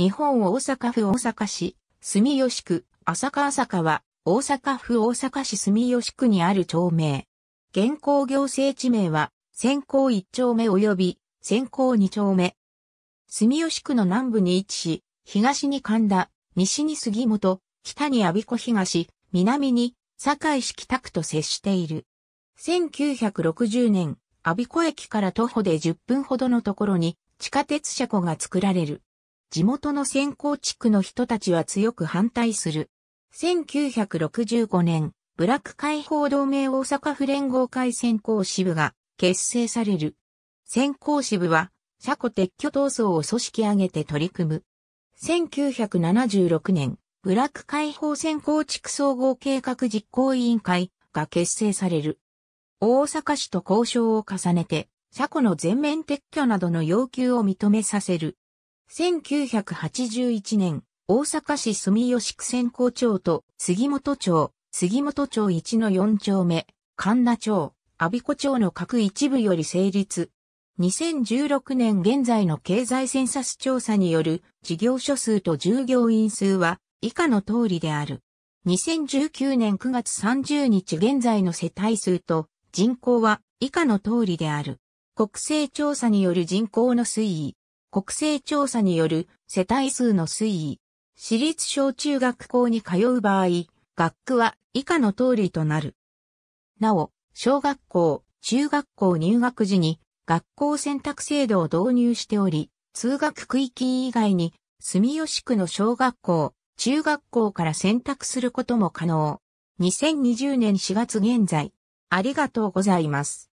日本大阪府大阪市、住吉区、朝霞坂は、大阪府大阪市住吉区にある町名。現行行政地名は、先行1丁目及び、先行2丁目。住吉区の南部に位置し、東に神田、西に杉本、北に阿鼻子東、南に堺市北区と接している。1960年、阿鼻子駅から徒歩で10分ほどのところに地下鉄車庫が作られる。地元の先行地区の人たちは強く反対する。1965年、ブラック解放同盟大阪府連合会先行支部が結成される。先行支部は、車庫撤去闘争を組織上げて取り組む。1976年、ブラック解放先行地区総合計画実行委員会が結成される。大阪市と交渉を重ねて、車庫の全面撤去などの要求を認めさせる。1981年、大阪市住吉区選考町と杉本町、杉本町1の4丁目、神田町、阿鼻子町の各一部より成立。2016年現在の経済センサス調査による事業所数と従業員数は以下の通りである。2019年9月30日現在の世帯数と人口は以下の通りである。国勢調査による人口の推移。国勢調査による世帯数の推移。私立小中学校に通う場合、学区は以下の通りとなる。なお、小学校、中学校入学時に学校選択制度を導入しており、通学区域以外に住吉区の小学校、中学校から選択することも可能。2020年4月現在。ありがとうございます。